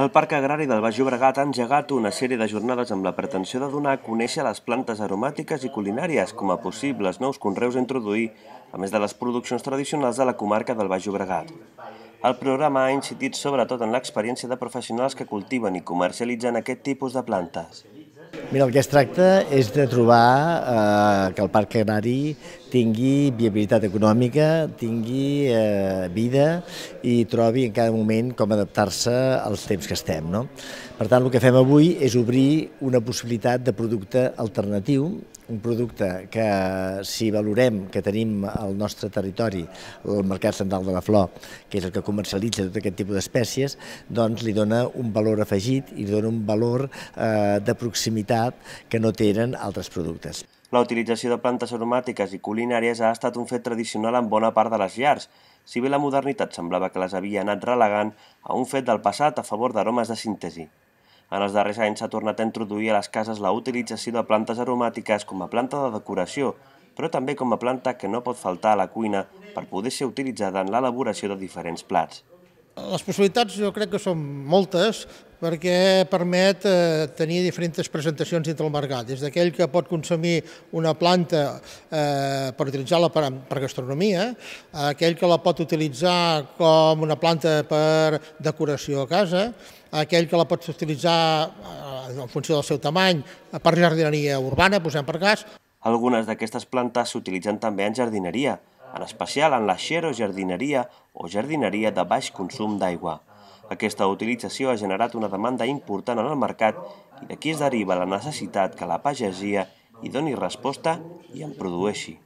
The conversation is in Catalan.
El Parc Agrari del Baix Llobregat ha engegat una sèrie de jornades amb la pretensió de donar a conèixer les plantes aromàtiques i culinàries com a possibles nous conreus a introduir, a més de les produccions tradicionals de la comarca del Baix Llobregat. El programa ha incidit sobretot en l'experiència de professionals que cultiven i comercialitzen aquest tipus de plantes. Mira, el que es tracta és de trobar eh, que el Parc Canari tingui viabilitat econòmica, tingui eh, vida i trobi en cada moment com adaptar-se als temps que estem. No? Per tant, el que fem avui és obrir una possibilitat de producte alternatiu un producte que si valorem que tenim al nostre territori el mercat central de la flor, que és el que comercialitza tot aquest tipus d'espècies, doncs li dona un valor afegit i li dona un valor eh, de proximitat que no tenen altres productes. La utilització de plantes aromàtiques i culinàries ha estat un fet tradicional en bona part de les llars, si bé la modernitat semblava que les havia anat relegant a un fet del passat a favor d'aromes de síntesi. En els darrers anys s'ha tornat a introduir a les cases la utilització de plantes aromàtiques com a planta de decoració, però també com a planta que no pot faltar a la cuina per poder ser utilitzada en l'elaboració de diferents plats. Les possibilitats jo crec que són moltes perquè permet eh, tenir diferents presentacions dintre el mercat, des d'aquell que pot consumir una planta eh, per utilitzar-la per, gastronomia, aquell que la pot utilitzar com una planta per decoració a casa, aquell que la pot utilitzar eh, en funció del seu tamany per jardineria urbana, posem per cas. Algunes d'aquestes plantes s'utilitzen també en jardineria, en especial en la xerojardineria o jardineria de baix consum d'aigua. Aquesta utilització ha generat una demanda important en el mercat i d'aquí es deriva la necessitat que la pagesia hi doni resposta i en produeixi.